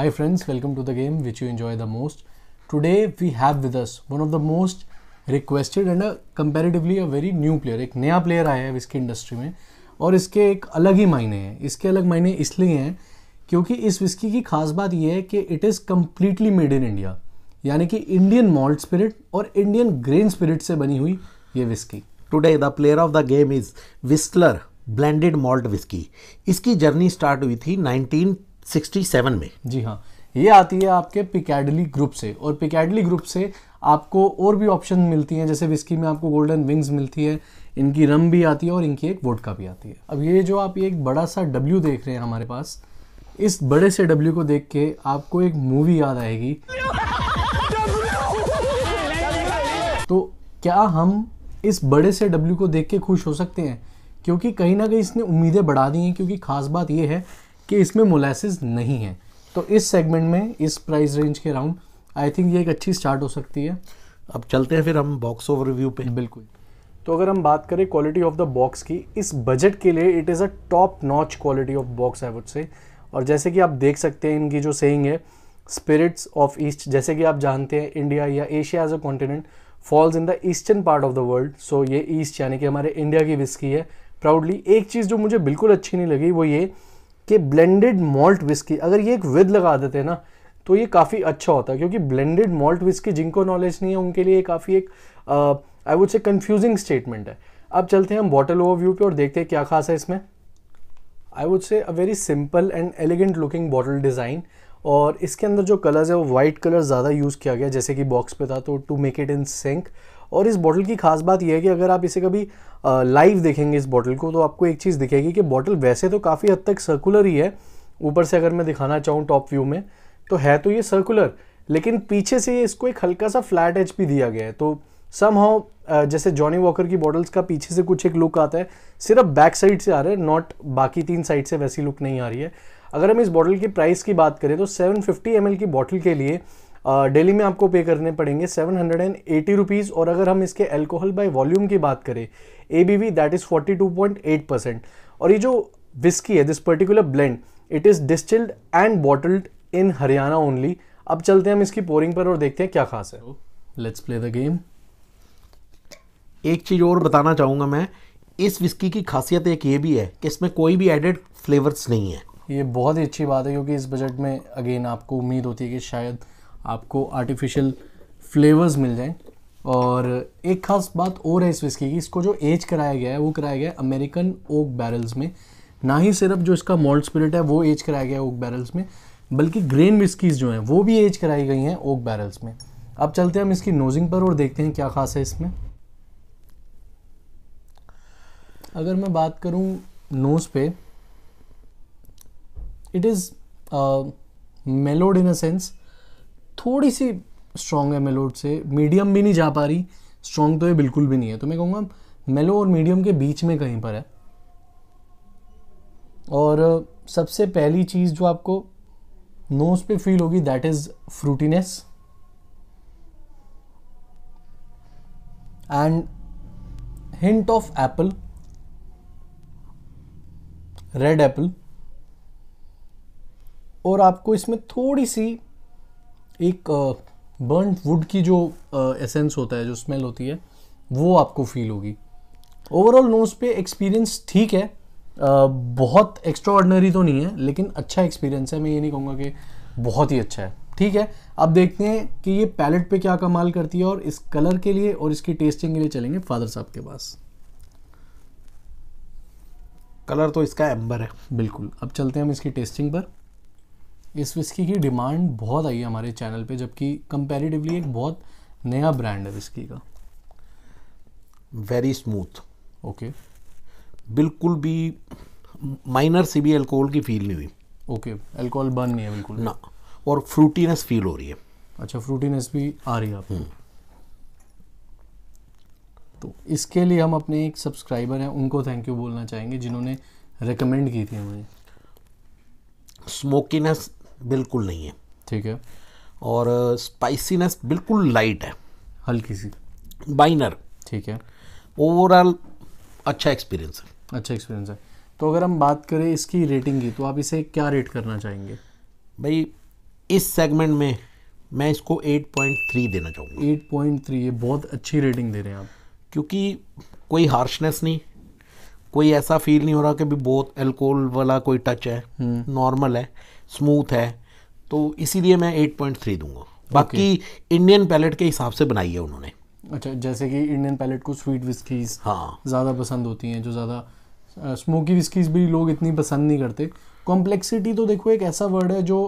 Hi friends, welcome to the game which you enjoy the most. Today we have with us one of the most requested and a comparatively a very new player. एक नया player आया है whisky industry में और इसके एक अलग ही मायने हैं इसके अलग मायने इसलिए हैं क्योंकि इस whisky की खास बात यह है कि it is completely made in India. यानी कि Indian malt spirit और Indian grain spirit से बनी हुई ये whisky. Today the player of the game is Whistler blended malt whisky इसकी जर्नी स्टार्ट हुई थी 19 67 में जी हाँ ये आती है आपके पिकैडली ग्रुप से और पिकैडली ग्रुप से आपको और भी ऑप्शन मिलती हैं जैसे विस्की में आपको गोल्डन विंग्स मिलती है इनकी रम भी आती है और इनकी एक वोडका भी आती है अब ये जो आप ये एक बड़ा सा डब्ल्यू देख रहे हैं हमारे पास इस बड़े से डब्ल्यू को देख के आपको एक मूवी याद आएगी तो क्या हम इस बड़े से डब्ल्यू को देख के खुश हो सकते हैं क्योंकि कहीं ना कहीं इसने उम्मीदें बढ़ा दी हैं क्योंकि खास बात यह है कि इसमें मोलासिस नहीं है तो इस सेगमेंट में इस प्राइस रेंज के अराउंड आई थिंक ये एक अच्छी स्टार्ट हो सकती है अब चलते हैं फिर हम बॉक्स ओवर रिव्यू पे बिल्कुल तो अगर हम बात करें क्वालिटी ऑफ द बॉक्स की इस बजट के लिए it is a top notch quality of box है वुड से और जैसे कि आप देख सकते हैं इनकी जो सेइंग है स्पिरिट्स ऑफ ईस्ट जैसे कि आप जानते हैं इंडिया या Asia as a continent falls in the eastern part of the world so ये ईस्ट यानी कि हमारे इंडिया की विस्की है प्राउडली एक चीज़ जो मुझे बिल्कुल अच्छी नहीं लगी वो ये कि ब्लेंडेड मॉल्ट विस्की अगर ये एक विद लगा देते ना तो ये काफ़ी अच्छा होता है क्योंकि ब्लेंडेड मॉल्ट विस्की जिनको नॉलेज नहीं है उनके लिए काफ़ी एक I would say confusing statement है अब चलते हैं हम बॉटल ओवरव्यू पे और देखते हैं क्या खास है इसमें I would say a very simple and elegant looking bottle design और इसके अंदर जो कलर्स है वो वाइट कलर ज़्यादा यूज़ किया गया जैसे कि बॉक्स पे था तो to make it in sync और इस बॉटल की खास बात यह है कि अगर आप इसे कभी लाइव देखेंगे इस बॉटल को तो आपको एक चीज़ दिखेगी कि बॉटल वैसे तो काफ़ी हद तक सर्कुलर ही है ऊपर से अगर मैं दिखाना चाहूँ टॉप व्यू में तो है तो ये सर्कुलर लेकिन पीछे से इसको एक हल्का सा फ्लैट एच भी दिया गया है तो सम हाउ जैसे जॉनी वॉकर की बॉटल्स का पीछे से कुछ एक लुक आता है सिर्फ बैक साइड से आ रहा है नॉट बाकी तीन साइड से वैसी लुक नहीं आ रही है अगर हम इस बॉटल की प्राइस की बात करें तो 750 ml की बॉटल के लिए डेली में आपको पे करने पड़ेंगे seven hundred and eighty rupees और अगर हम इसके एल्कोहल बाय वॉल्यूम की बात करें A B V that is forty two point eight percent और ये जो विस्की है this particular blend it is distilled and bottled in Haryana only अब चलते हैं हम इसकी पोरिंग पर और देखते हैं क्या खास है लेट्स प्ले द गेम एक चीज़ और बताना चाहूँगा मैं इस विस्की की खासियत एक ये भी है कि इसमें कोई भी एडेड फ्लेवर्स नहीं है ये बहुत ही अच्छी बात है क्योंकि इस बजट में अगेन आपको उम्मीद होती है कि शायद आपको आर्टिफिशियल फ्लेवर्स मिल जाएँ और एक ख़ास बात और है इस विस्की की इसको जो एज कराया गया है वो कराया गया है अमेरिकन ओक बैरल्स में ना ही सिर्फ जो इसका मॉल्ट स्पिरिट है वो एज कराया गया है ओक बैरल्स में बल्कि ग्रेन विस्कीज़ जो हैं वो भी एज कराई गई हैं ओक बैरल्स में अब चलते हैं हम इसकी नोजिंग पर और देखते हैं क्या खास है इसमें अगर मैं बात करूं नोज़ पे it is mellowed in a sense थोड़ी सी स्ट्रॉन्ग है मेलोड से मीडियम भी नहीं जा पा रही स्ट्रॉन्ग तो ये बिल्कुल भी नहीं है तो मैं कहूँगा मेलो और मीडियम के बीच में कहीं पर है और सबसे पहली चीज़ जो आपको नोज़ पे फील होगी that is fruitiness and hint of apple red apple और आपको इसमें थोड़ी सी एक बर्न वुड की जो एसेंस होता है जो स्मेल होती है वो आपको फील होगी ओवरऑल नोज़ पे एक्सपीरियंस ठीक है बहुत एक्स्ट्रा ऑर्डनरी तो नहीं है लेकिन अच्छा एक्सपीरियंस है मैं ये नहीं कहूँगा कि बहुत ही अच्छा है ठीक है अब देखते हैं कि ये पैलेट पे क्या कमाल करती है और इस कलर के लिए और इसकी टेस्टिंग के लिए चलेंगे फादर साहब के पास कलर तो इसका एम्बर है बिल्कुल अब चलते हैं हम इसकी टेस्टिंग पर इस विस्की की डिमांड बहुत आई है हमारे चैनल पे जबकि कंपैरेटिवली एक बहुत नया ब्रांड है विस्की का वेरी स्मूथ ओके बिल्कुल भी माइनर सी भी अल्कोहल की फील नहीं हुई ओके अल्कोहल बर्न नहीं है बिल्कुल ना और फ्रूटीनेस फील हो रही है अच्छा फ्रूटीनेस भी आ रही है आपको हम्म। तो इसके लिए हम अपने एक सब्सक्राइबर हैं उनको थैंक यू बोलना चाहेंगे जिन्होंने रिकमेंड की थी हमें स्मोकीनेस बिल्कुल नहीं है ठीक है और स्पाइसीनेस बिल्कुल लाइट है हल्की सी बाइनर ठीक है ओवरऑल अच्छा एक्सपीरियंस है अच्छा एक्सपीरियंस है तो अगर हम बात करें इसकी रेटिंग की तो आप इसे क्या रेट करना चाहेंगे भाई इस सेगमेंट में मैं इसको 8.3 देना चाहूँगा 8.3 ये बहुत अच्छी रेटिंग दे रहे हैं आप क्योंकि कोई हार्शनेस नहीं कोई ऐसा फील नहीं हो रहा कि भी बहुत एल्कोहल वाला कोई टच है नॉर्मल हम्म। है स्मूथ है तो इसीलिए मैं एट पॉइंट थ्री दूंगा बाकी इंडियन पैलेट के हिसाब से बनाई है उन्होंने अच्छा जैसे कि इंडियन पैलेट को स्वीट विस्कीज़ हाँ ज़्यादा पसंद होती हैं जो ज़्यादा स्मोकी विस्कीज़ भी लोग इतनी पसंद नहीं करते कॉम्प्लेक्सिटी तो देखो एक ऐसा वर्ड है जो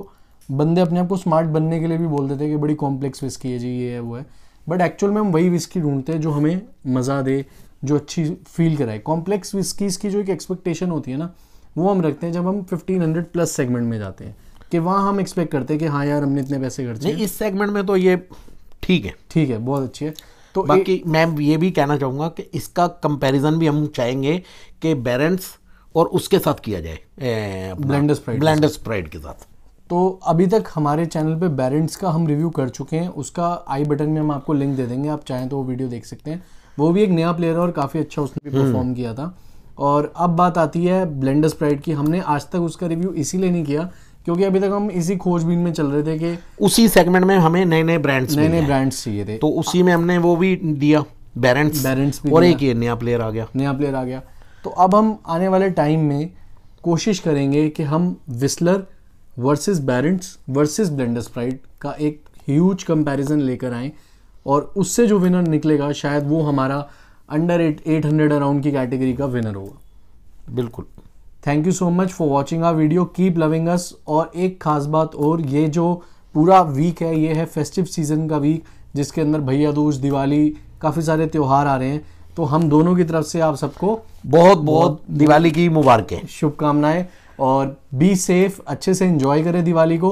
बंदे अपने आप को स्मार्ट बनने के लिए भी बोलते थे कि बड़ी कॉम्प्लेक्स विस्की है जी ये है वो है बट एक्चुअल में हम वही विस्की ढूंढते हैं जो हमें मज़ा दे जो अच्छी फील कराए कॉम्प्लेक्स विस्कीज़ की जो एक एक्सपेक्टेशन होती है ना वो हम रखते हैं जब हम 1500 प्लस सेगमेंट में जाते हैं कि वहाँ हम एक्सपेक्ट करते हैं कि हाँ यार हमने इतने पैसे खर्चे इस सेगमेंट में तो ये ठीक है ठीक है बहुत अच्छी है तो बाकी ए... मैं ये भी कहना चाहूँगा कि इसका कंपैरिजन भी हम चाहेंगे कि बैरेंट्स और उसके साथ किया जाए ब्लेंडर स्प्राइड के साथ तो अभी तक हमारे चैनल पे बैरेंट्स का हम रिव्यू कर चुके हैं उसका आई बटन में हम आपको लिंक दे देंगे आप चाहें तो वो वीडियो देख सकते हैं वो भी एक नया प्लेयर है और काफ़ी अच्छा उसने भी परफॉर्म हम्म। किया था और अब बात आती है ब्लेंडर स्प्राइट की हमने आज तक उसका रिव्यू इसीलिए नहीं किया क्योंकि अभी तक हम इसी खोजबीन में चल रहे थे कि उसी सेगमेंट में हमें नए नए ब्रांड्स नए नए ब्रांड्स चाहिए थे तो उसी में हमने वो भी दिया बैरेंट्स बैरेंट्स और एक ये नया प्लेयर आ गया नया प्लेयर आ गया तो अब हम आने वाले टाइम में कोशिश करेंगे कि हम Whistler versus Barrett's versus blender's sprite का एक ह्यूज कंपैरिजन लेकर आए और उससे जो विनर निकलेगा शायद वो हमारा under eight eight hundred around की कैटेगरी का विनर होगा बिल्कुल thank you so much for watching our video keep loving us और एक खास बात और ये जो पूरा वीक है ये है फेस्टिव सीजन का वीक जिसके अंदर भैया दूज दिवाली काफ़ी सारे त्यौहार आ रहे हैं तो हम दोनों की तरफ से आप सबको बहुत बहुत दिवाली की मुबारकें शुभकामनाएं और बी सेफ अच्छे से इंजॉय करें दिवाली को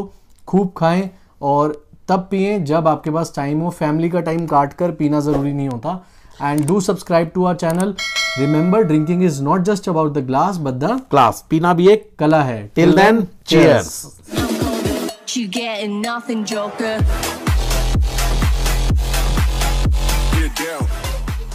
खूब खाएं और तब पिए जब आपके पास टाइम हो फैमिली का टाइम काट कर पीना ज़रूरी नहीं होता and do subscribe to our channel. Remember, drinking is not just about the glass but the class. Pina bhi ek kala hai. Till, Till then, cheers. cheers. You nothing, Joker.